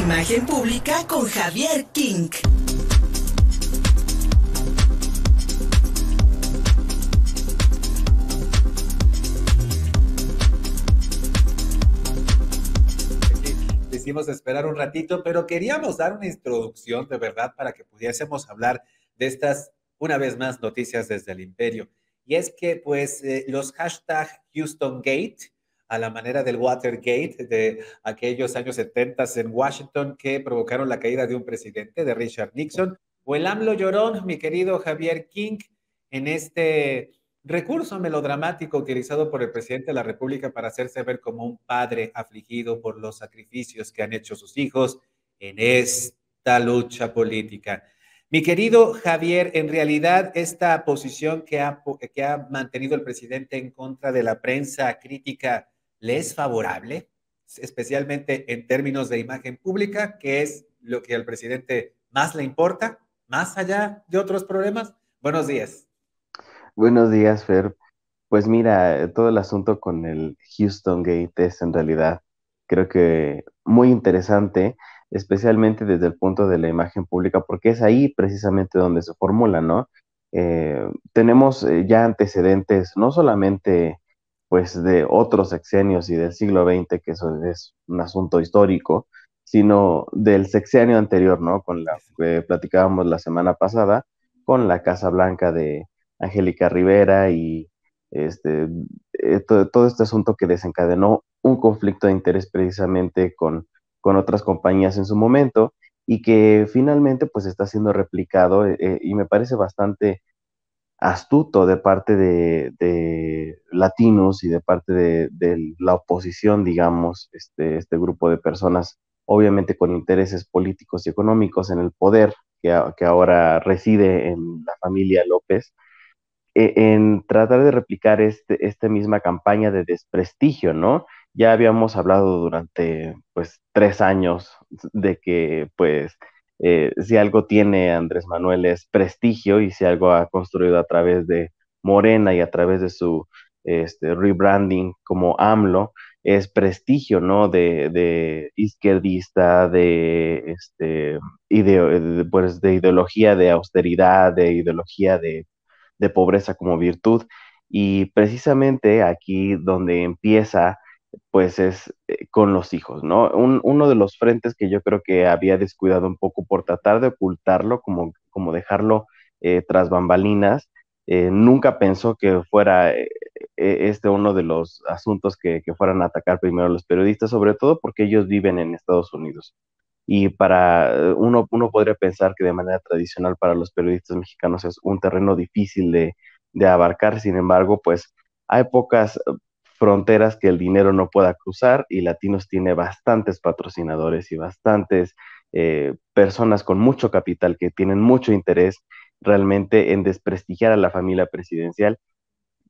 Imagen Pública con Javier King. Decimos esperar un ratito, pero queríamos dar una introducción de verdad para que pudiésemos hablar de estas, una vez más, noticias desde el imperio. Y es que, pues, eh, los hashtags Houston Gate, a la manera del Watergate de aquellos años 70 en Washington que provocaron la caída de un presidente, de Richard Nixon, o el AMLO llorón, mi querido Javier King, en este recurso melodramático utilizado por el presidente de la República para hacerse ver como un padre afligido por los sacrificios que han hecho sus hijos en esta lucha política. Mi querido Javier, en realidad esta posición que ha, que ha mantenido el presidente en contra de la prensa crítica, le es favorable, especialmente en términos de imagen pública, que es lo que al presidente más le importa, más allá de otros problemas. Buenos días. Buenos días, Fer. Pues mira, todo el asunto con el Houston Gate es en realidad creo que muy interesante, especialmente desde el punto de la imagen pública, porque es ahí precisamente donde se formula, ¿no? Eh, tenemos eh, ya antecedentes, no solamente pues de otros sexenios y del siglo XX, que eso es un asunto histórico, sino del sexenio anterior, ¿no? Con la que platicábamos la semana pasada, con la Casa Blanca de Angélica Rivera y este, eh, todo, todo este asunto que desencadenó un conflicto de interés precisamente con, con otras compañías en su momento y que finalmente pues está siendo replicado eh, eh, y me parece bastante astuto de parte de, latinos y de parte de, la oposición, digamos, este, este grupo de personas, obviamente con intereses políticos y económicos en el poder que, ahora reside en la familia López, e, en tratar de replicar este, esta misma campaña de desprestigio, ¿no? Ya habíamos hablado durante, pues, tres años de que, pues, eh, si algo tiene Andrés Manuel es prestigio y si algo ha construido a través de Morena y a través de su este, rebranding como AMLO, es prestigio, ¿no? De, izquierdista, este, pues, de, ideología de austeridad, de ideología de pobreza como virtud. Y precisamente aquí donde empieza pues es eh, con los hijos, ¿no? uno de los frentes que yo creo que había descuidado un poco por tratar de ocultarlo, como, como dejarlo eh, tras bambalinas, eh, nunca pensó que fuera e, este uno de los asuntos que, que, fueran a atacar primero los periodistas, sobre todo porque ellos viven en Estados Unidos. Y para uno, uno podría pensar que de manera tradicional para los periodistas mexicanos es un terreno difícil de, de abarcar, sin embargo, pues hay pocas fronteras que el dinero no pueda cruzar y Latinos tiene bastantes patrocinadores y bastantes eh, personas con mucho capital que tienen mucho interés realmente en desprestigiar a la familia presidencial.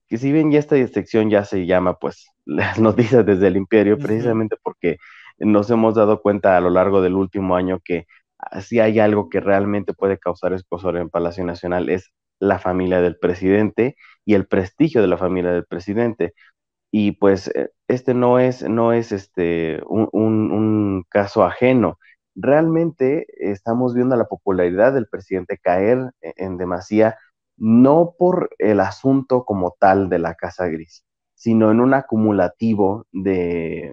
Que si bien ya esta sección ya se llama pues las noticias desde el imperio, precisamente porque nos hemos dado cuenta a lo largo del último año que ah, si hay algo que realmente puede causar escosor en Palacio Nacional es la familia del presidente y el prestigio de la familia del presidente y pues eh, este no es, no es este, un, caso ajeno. Realmente estamos viendo la popularidad del presidente caer e-, en demasía, no por el asunto como tal de la Casa Gris, sino en un acumulativo de,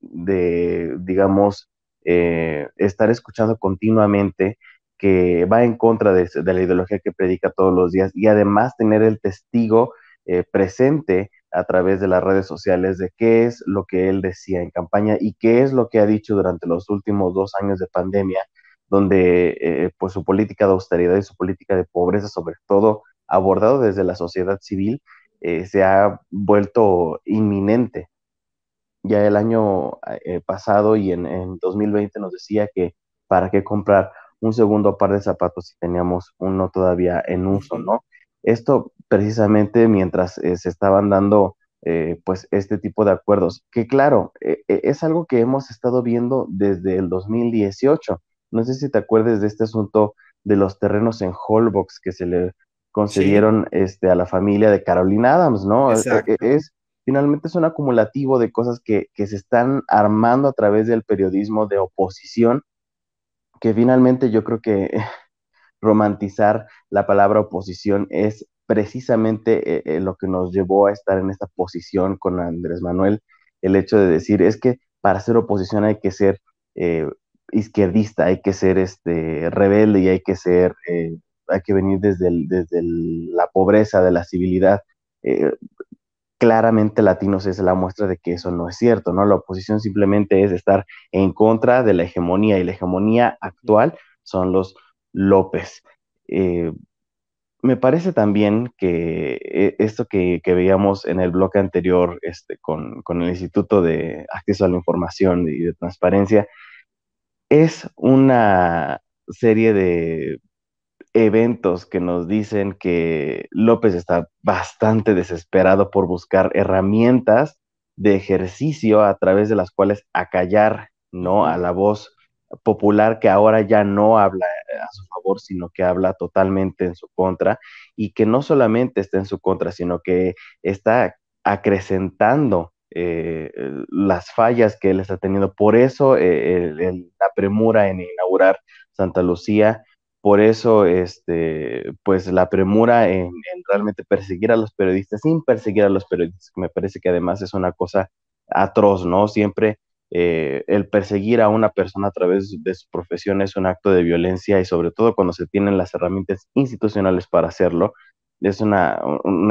de digamos, eh, estar escuchando continuamente que va en contra de, la ideología que predica todos los días y además tener el testigo eh, presente a través de las redes sociales de qué es lo que él decía en campaña y qué es lo que ha dicho durante los últimos dos años de pandemia, donde eh, pues su política de austeridad y su política de pobreza, sobre todo abordado desde la sociedad civil, eh, se ha vuelto inminente. Ya el año eh, pasado y en, en 2020 nos decía que para qué comprar un segundo par de zapatos si teníamos uno todavía en uso, ¿no? Esto precisamente mientras eh, se estaban dando eh, pues este tipo de acuerdos, que claro, eh, es algo que hemos estado viendo desde el 2018. No sé si te acuerdes de este asunto de los terrenos en Holbox que se le concedieron este, a la familia de Carolina Adams, ¿no? E, e, e, es, finalmente es un acumulativo de cosas que, que se están armando a través del periodismo de oposición, que finalmente yo creo que romantizar la palabra oposición es precisamente eh, eh, lo que nos llevó a estar en esta posición con Andrés Manuel, el hecho de decir es que para ser oposición hay que ser eh, izquierdista, hay que ser este rebelde y hay que ser, hay que venir desde, desde la pobreza, de la civilidad. claramente Latinos es la muestra de que eso no es cierto, ¿no? La oposición simplemente es estar en contra de la hegemonía y la hegemonía actual son los López. Eh, me parece también que eh, esto que, veíamos en el bloque anterior este, con, con, el Instituto de Acceso a la Información y de Transparencia es una serie de eventos que nos dicen que López está bastante desesperado por buscar herramientas de ejercicio a través de las cuales acallar ¿no? a la voz popular que ahora ya no habla eh, a su favor, sino que habla totalmente en su contra y que no solamente está en su contra, sino que está acrecentando eh, las fallas que él está teniendo. Por eso eh, la premura en inaugurar Santa Lucía, por eso este, pues la premura en, en realmente perseguir a los periodistas sin perseguir a los periodistas, que me parece que además es una cosa atroz, ¿no? Siempre eh, el perseguir a una persona a través de su profesión es un acto de violencia y sobre todo cuando se tienen las herramientas institucionales para hacerlo, es una,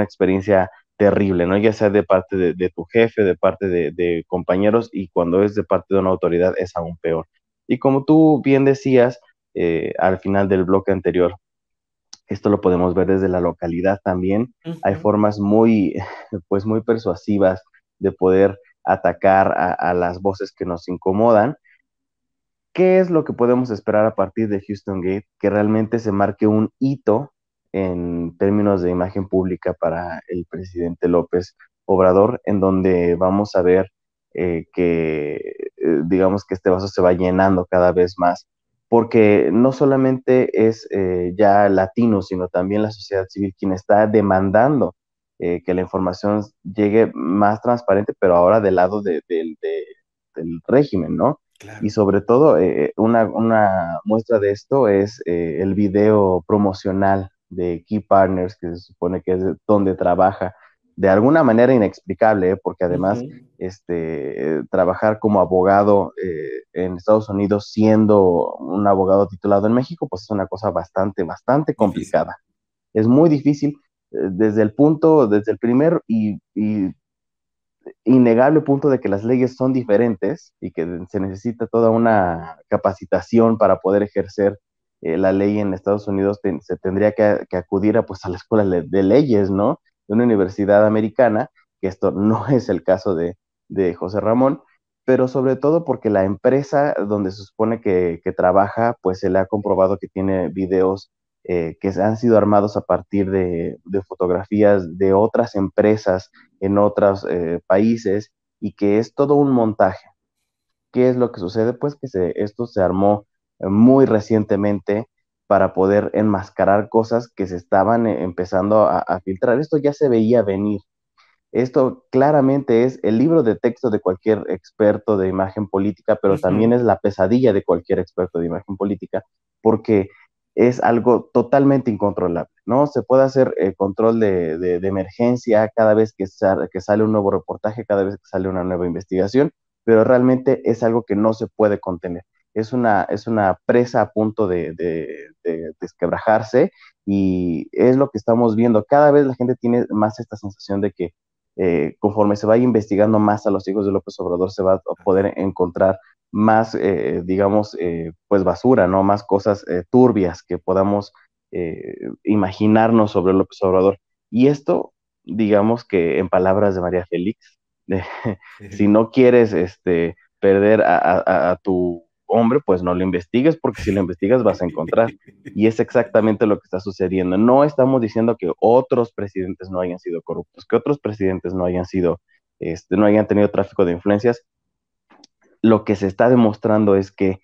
experiencia terrible, ¿no? Ya sea de parte de, tu jefe, de parte de, compañeros y cuando es de parte de una autoridad es aún peor. Y como tú bien decías eh, al final del bloque anterior, esto lo podemos ver desde la localidad también. Hay formas muy, pues muy persuasivas de poder atacar a, las voces que nos incomodan. ¿Qué es lo que podemos esperar a partir de Houston Gate? Que realmente se marque un hito en términos de imagen pública para el presidente López Obrador, en donde vamos a ver eh, que, eh, digamos que este vaso se va llenando cada vez más, porque no solamente es eh, ya latino, sino también la sociedad civil quien está demandando eh, que la información llegue más transparente, pero ahora del lado de, del régimen, ¿no? Y sobre todo, eh, una, muestra de esto es eh, el video promocional de Key Partners, que se supone que es donde trabaja, de alguna manera inexplicable, porque además este, trabajar como abogado en Estados Unidos siendo un abogado titulado en México, pues es una cosa bastante, bastante complicada. Es muy difícil eh, desde el punto, desde el primer y, innegable punto de que las leyes son diferentes y que se necesita toda una capacitación para poder ejercer eh, la ley en Estados Unidos, se tendría que, acudir a, pues, a la escuela de, leyes, ¿no? De una universidad americana, que esto no es el caso de, José Ramón, pero sobre todo porque la empresa donde se supone que trabaja, pues se le ha comprobado que tiene videos eh, que han sido armados a partir de, fotografías de otras empresas en otros eh, países y que es todo un montaje. ¿Qué es lo que sucede? Pues que esto se armó eh, muy recientemente para poder enmascarar cosas que se estaban eh, empezando a filtrar. Esto ya se veía venir. Esto claramente es el libro de texto de cualquier experto de imagen política, pero también es la pesadilla de cualquier experto de imagen política, porque es algo totalmente incontrolable, ¿no? Se puede hacer eh, control de, emergencia cada vez que, que, sale un nuevo reportaje, cada vez que sale una nueva investigación, pero realmente es algo que no se puede contener. Es una, es una presa a punto de, de desquebrajarse y es lo que estamos viendo. Cada vez la gente tiene más esta sensación de que eh, conforme se vaya investigando más a los hijos de López Obrador, se va a poder encontrar más, eh, digamos, eh, pues basura, ¿no? Más cosas turbias que podamos imaginarnos sobre López Obrador. Y esto, digamos que en palabras de María Félix, si no quieres este, perder a tu hombre, pues no lo investigues porque si lo investigas vas a encontrar. Y es exactamente lo que está sucediendo. No estamos diciendo que otros presidentes no hayan sido corruptos, que otros presidentes no hayan sido, este, no hayan tenido tráfico de influencias. Lo que se está demostrando es que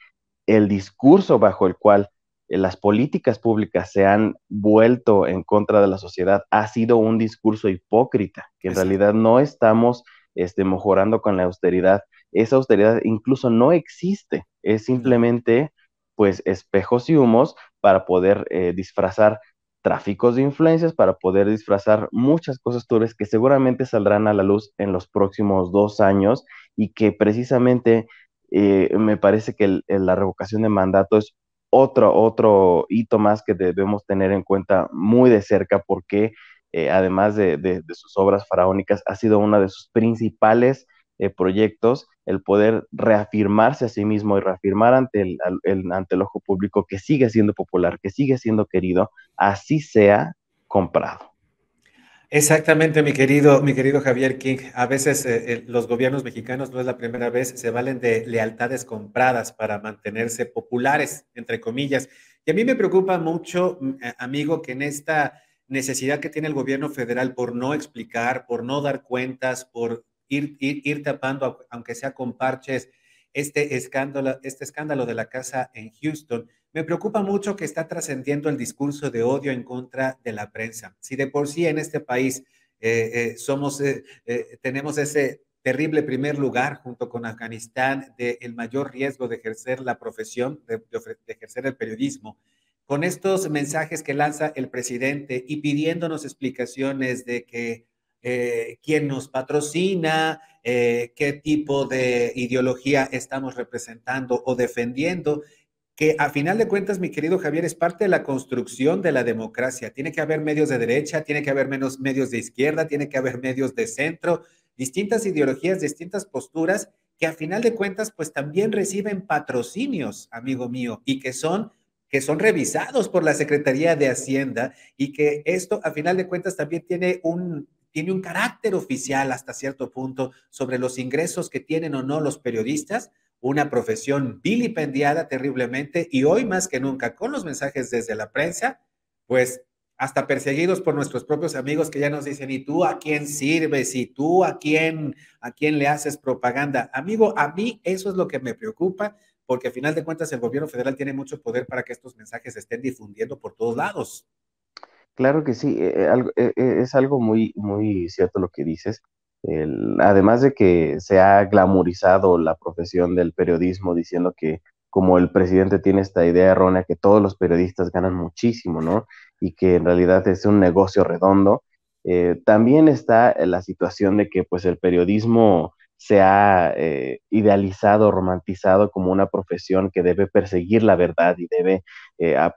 el discurso bajo el cual eh, las políticas públicas se han vuelto en contra de la sociedad ha sido un discurso hipócrita, que en realidad no estamos este, mejorando con la austeridad, esa austeridad incluso no existe, es simplemente pues espejos y humos para poder eh, disfrazar tráficos de influencias, para poder disfrazar muchas cosas turbias que seguramente saldrán a la luz en los próximos dos años y que precisamente eh, me parece que la revocación de mandato es otro, otro hito más que debemos tener en cuenta muy de cerca porque eh, además de, sus obras faraónicas ha sido una de sus principales eh, proyectos, el poder reafirmarse a sí mismo y reafirmar ante el, ante el ojo público que sigue siendo popular, que sigue siendo querido, así sea comprado. Exactamente, mi querido, mi querido Javier King. A veces eh, eh, los gobiernos mexicanos, no es la primera vez, se valen de lealtades compradas para mantenerse populares, entre comillas. Y a mí me preocupa mucho, mm, amigo, que en esta necesidad que tiene el gobierno federal por no explicar, por no dar cuentas, por ir, tapando, aunque sea con parches, este escándalo, este escándalo de la casa en Houston. Me preocupa mucho que está trascendiendo el discurso de odio en contra de la prensa. Si de por sí en este país eh, eh, somos, eh, tenemos ese terrible primer lugar junto con Afganistán del mayor riesgo de ejercer la profesión, de, de, ejercer el periodismo. Con estos mensajes que lanza el presidente y pidiéndonos explicaciones de que eh, quién nos patrocina, eh, qué tipo de ideología estamos representando o defendiendo, que a final de cuentas, mi querido Javier, es parte de la construcción de la democracia. Tiene que haber medios de derecha, tiene que haber menos medios de izquierda, tiene que haber medios de centro, distintas ideologías, distintas posturas que a final de cuentas pues también reciben patrocinios, amigo mío, y que son que son revisados por la Secretaría de Hacienda y que esto a final de cuentas también tiene un, tiene un carácter oficial hasta cierto punto sobre los ingresos que tienen o no los periodistas, una profesión vilipendiada terriblemente y hoy más que nunca con los mensajes desde la prensa, pues hasta perseguidos por nuestros propios amigos que ya nos dicen, ¿y tú a quién sirves? ¿Y tú a quién, a quién le haces propaganda? Amigo, a mí eso es lo que me preocupa, porque a final de cuentas el gobierno federal tiene mucho poder para que estos mensajes se estén difundiendo por todos lados. Claro que sí, eh, eh, eh, es algo muy, muy cierto lo que dices. además de que se ha glamorizado la profesión del periodismo diciendo que como el presidente tiene esta idea errónea que todos los periodistas ganan muchísimo, ¿no? Y que en realidad es un negocio redondo. también está la situación de que pues el periodismo se ha idealizado, romantizado como una profesión que debe perseguir la verdad y debe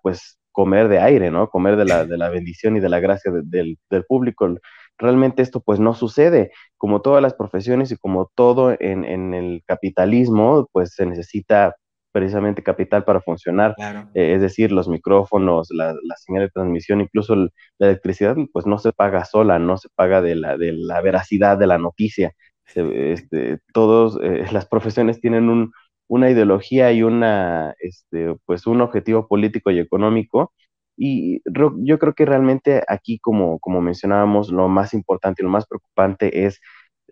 pues comer de aire, ¿no? Comer de la, de la bendición y de la gracia del, público. Realmente esto pues no sucede. Como todas las profesiones y como todo en, el capitalismo, pues se necesita precisamente capital para funcionar. Eh, es decir, los micrófonos, la, la señal de transmisión, incluso la electricidad, pues no se paga sola, no se paga de la, de la veracidad de la noticia. Este, todos eh, las profesiones tienen un, una ideología y una, este, pues un objetivo político y económico. Y yo creo que realmente aquí, como, como mencionábamos, lo más importante y lo más preocupante es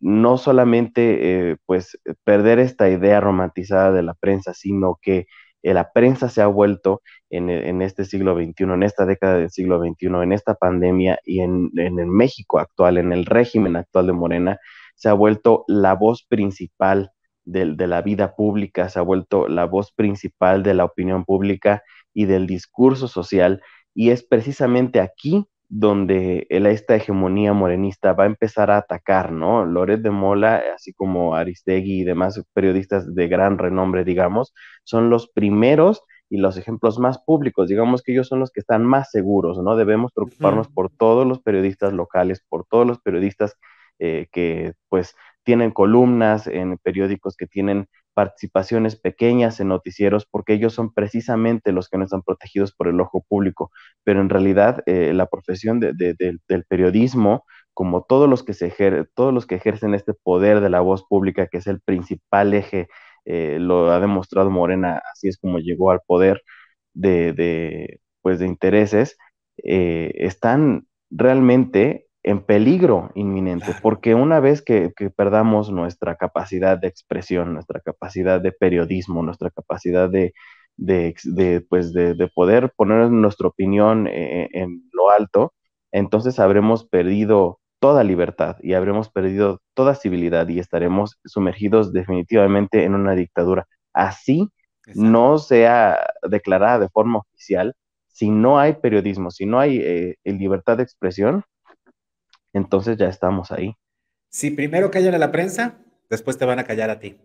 no solamente eh, pues perder esta idea romantizada de la prensa, sino que eh, la prensa se ha vuelto en, este siglo XXI, en esta década del siglo XXI, en esta pandemia y en, en el México actual, en el régimen actual de Morena, se ha vuelto la voz principal de, la vida pública, se ha vuelto la voz principal de la opinión pública y del discurso social. Y es precisamente aquí donde esta hegemonía morenista va a empezar a atacar, ¿no? Loret de Mola, así como Aristegui y demás periodistas de gran renombre, digamos, son los primeros y los ejemplos más públicos, digamos que ellos son los que están más seguros, ¿no? Debemos preocuparnos por todos los periodistas locales, por todos los periodistas eh, que pues tienen columnas en periódicos que tienen participaciones pequeñas en noticieros porque ellos son precisamente los que no están protegidos por el ojo público. Pero en realidad eh, la profesión del periodismo, como todos los, que se todos los que ejercen este poder de la voz pública, que es el principal eje, eh, lo ha demostrado Morena, así es como llegó al poder de, pues de intereses, eh, están realmente en peligro inminente, porque una vez que, perdamos nuestra capacidad de expresión, nuestra capacidad de periodismo, nuestra capacidad de, pues de, poder poner nuestra opinión eh, eh, en, lo alto, entonces habremos perdido toda libertad y habremos perdido toda civilidad y estaremos sumergidos definitivamente en una dictadura. Así no sea declarada de forma oficial, si no hay periodismo, si no hay eh, libertad de expresión, entonces ya estamos ahí. Si primero callan a la prensa, después te van a callar a ti.